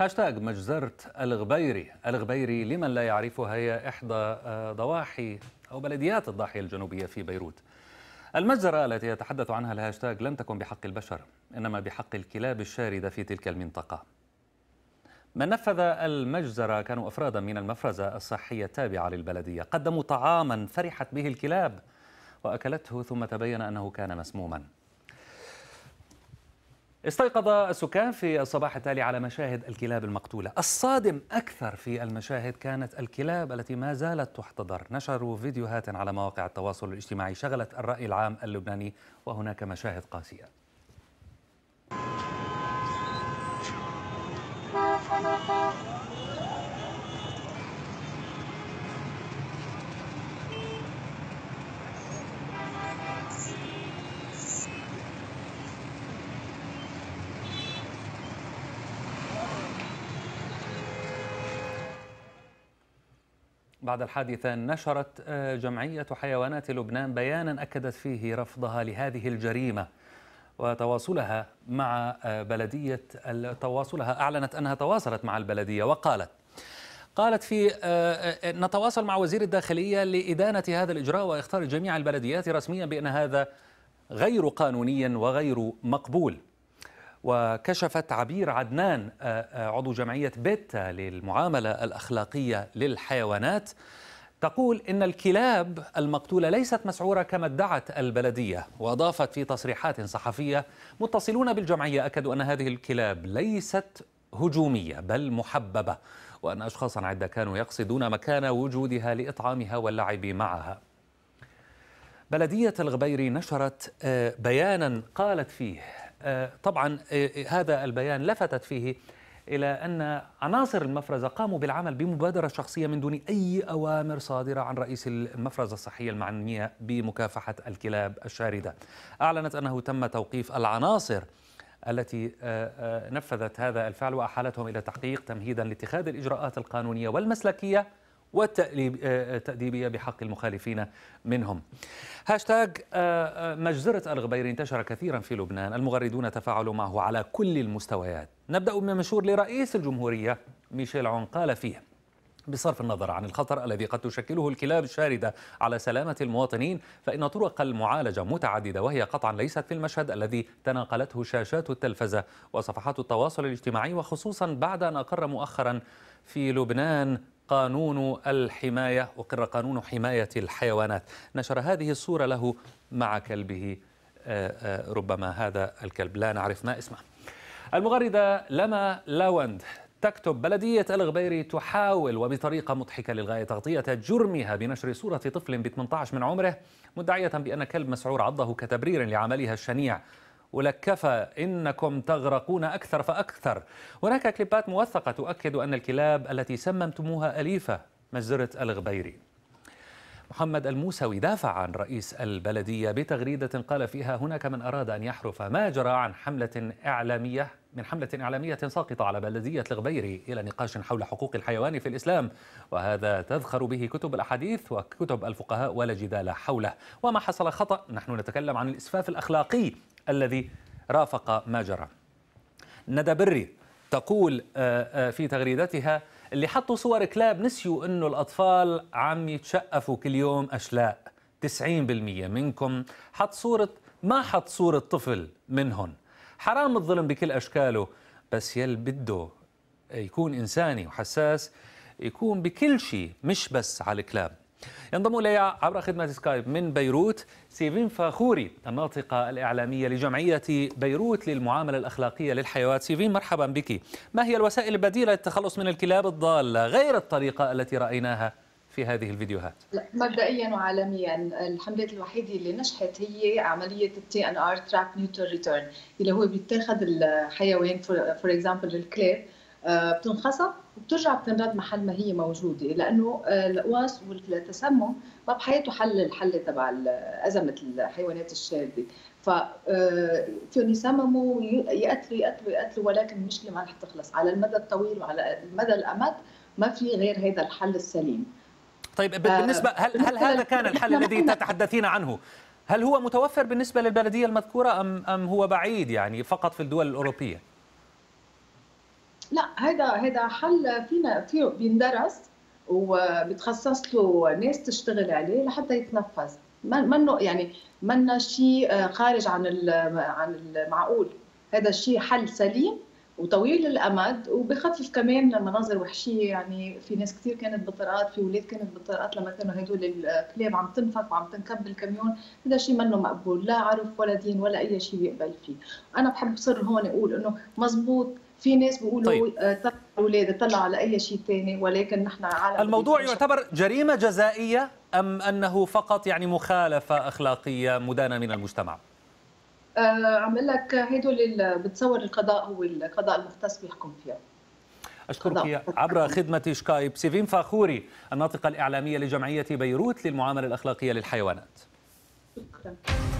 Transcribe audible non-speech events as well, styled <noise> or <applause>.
هاشتاج مجزرة الغبيري الغبيري لمن لا يعرفها هي إحدى آه، ضواحي أو بلديات الضاحية الجنوبية في بيروت المجزرة التي يتحدث عنها الهاشتاج لم تكن بحق البشر إنما بحق الكلاب الشاردة في تلك المنطقة من نفذ المجزرة كانوا أفرادا من المفرزة الصحية التابعة للبلدية قدموا طعاما فرحت به الكلاب وأكلته ثم تبين أنه كان مسموما استيقظ السكان في الصباح التالي على مشاهد الكلاب المقتولة الصادم أكثر في المشاهد كانت الكلاب التي ما زالت تحتضر نشروا فيديوهات على مواقع التواصل الاجتماعي شغلت الرأي العام اللبناني وهناك مشاهد قاسية بعد الحادثة نشرت آه، جمعية حيوانات لبنان بيانا أكدت فيه رفضها لهذه الجريمة وتواصلها مع آه، بلدية تواصلها أعلنت أنها تواصلت مع البلدية وقالت قالت في آه، نتواصل مع وزير الداخلية لإدانة هذا الإجراء وإخطار جميع البلديات رسميا بأن هذا غير قانوني وغير مقبول وكشفت عبير عدنان آه، آه، عضو جمعية بيتا للمعاملة الأخلاقية للحيوانات تقول إن الكلاب المقتولة ليست مسعورة كما ادعت البلدية وأضافت في تصريحات صحفية متصلون بالجمعية أكدوا أن هذه الكلاب ليست هجومية بل محببة وأن أشخاصا عدة كانوا يقصدون مكان وجودها لإطعامها واللعب معها بلدية الغبيري نشرت آه، بيانا قالت فيه آه، طبعا آه، آه، هذا البيان لفتت فيه إلى أن عناصر المفرزة قاموا بالعمل بمبادرة شخصية من دون أي أوامر صادرة عن رئيس المفرزة الصحية المعنية بمكافحة الكلاب الشاردة أعلنت أنه تم توقيف العناصر التي نفذت هذا الفعل وأحالتهم إلى تحقيق تمهيدا لاتخاذ الإجراءات القانونية والمسلكية والتأديبية آه، آه، بحق المخالفين منهم هاشتاج آه، مجزرة الغبير انتشر كثيرا في لبنان المغردون تفاعلوا معه على كل المستويات نبدأ بمنشور لرئيس الجمهورية ميشيل عون قال فيه بصرف النظر عن الخطر الذي قد تشكله الكلاب الشاردة على سلامة المواطنين فإن طرق المعالجة متعددة وهي قطعا ليست في المشهد الذي تناقلته شاشات التلفزة وصفحات التواصل الاجتماعي وخصوصا بعد أن أقر مؤخرا في لبنان قانون الحماية وقر قانون حماية الحيوانات نشر هذه الصورة له مع كلبه آه، آه، ربما هذا الكلب لا نعرف ما اسمه المغردة لما لاوند تكتب بلدية الغبيري تحاول وبطريقة مضحكة للغاية تغطية جرمها بنشر صورة طفل ب 18 من عمره مدعية بأن كلب مسعور عضه كتبرير لعملها الشنيع ولك كفى إنكم تغرقون أكثر فأكثر هناك كليبات موثقة تؤكد أن الكلاب التي سممتموها أليفة مجزرة الغبيري محمد الموسوي دافع عن رئيس البلدية بتغريدة قال فيها هناك من أراد أن يحرف ما جرى عن حملة إعلامية من حملة إعلامية ساقطة على بلدية الغبيري إلى نقاش حول حقوق الحيوان في الإسلام وهذا تذخر به كتب الأحاديث وكتب الفقهاء ولا جدال حوله وما حصل خطأ نحن نتكلم عن الإسفاف الأخلاقي الذي رافق ما جرى ندى بري تقول آه، آه، في تغريدتها اللي حطوا صور كلاب نسيوا انه الاطفال عم يتشقفوا كل يوم اشلاء 90% منكم حط صورة ما حط صورة طفل منهم حرام الظلم بكل أشكاله بس يل بده يكون إنساني وحساس يكون بكل شيء مش بس على الكلاب ينضم الي عبر خدمه سكايب من بيروت سيفين فاخوري الناطقه الاعلاميه لجمعيه بيروت للمعامله الاخلاقيه للحيوانات سيفين مرحبا بك ما هي الوسائل البديله للتخلص من الكلاب الضاله غير الطريقه التي رايناها في هذه الفيديوهات؟ مبدئيا وعالميا الحملات الوحيده اللي نجحت هي عمليه التي ان ار تراب نيوتر ريتيرن اللي هو بيتاخذ الحيوان فور اكزامبل الكلاب آه، بتنخسف وبترجع بتنرد محل ما هي موجوده لانه آه، القواس والتسمم ما بحياته حل الحل تبع ازمه الحيوانات الشارده ف آه، فيهم يسمموا ويقتلوا يقتلوا يقتلوا ولكن المشكله ما رح تخلص على المدى الطويل وعلى المدى الامد ما في غير هذا الحل السليم طيب بالنسبه هل هل هذا كان الحل الذي <laughs> تتحدثين عنه هل هو متوفر بالنسبه للبلديه المذكوره ام ام هو بعيد يعني فقط في الدول الاوروبيه لا هذا هذا حل فينا فيه بيندرس وبتخصص له ناس تشتغل عليه لحتى يتنفذ منه يعني منا شيء خارج عن عن المعقول هذا الشيء حل سليم وطويل الامد وبخفف كمان مناظر وحشيه يعني في ناس كثير كانت بطرقات في اولاد كانت بطرقات لما كانوا هدول الكلاب عم تنفق وعم تنكب بالكميون هذا شيء منه مقبول لا عرف ولا دين ولا اي شيء بيقبل فيه انا بحب صر هون اقول انه مزبوط في ناس بيقولوا طيب. آه، طلع اولاد طلع على اي شيء ثاني ولكن نحن عالم الموضوع يعتبر جريمه جزائيه ام انه فقط يعني مخالفه اخلاقيه مدانه من المجتمع؟ آه، عم اقول لك هدول بتصور القضاء هو القضاء المختص بيحكم فيها أشكرك عبر خدمة سكايب سيفين فاخوري الناطقة الإعلامية لجمعية بيروت للمعاملة الأخلاقية للحيوانات شكرا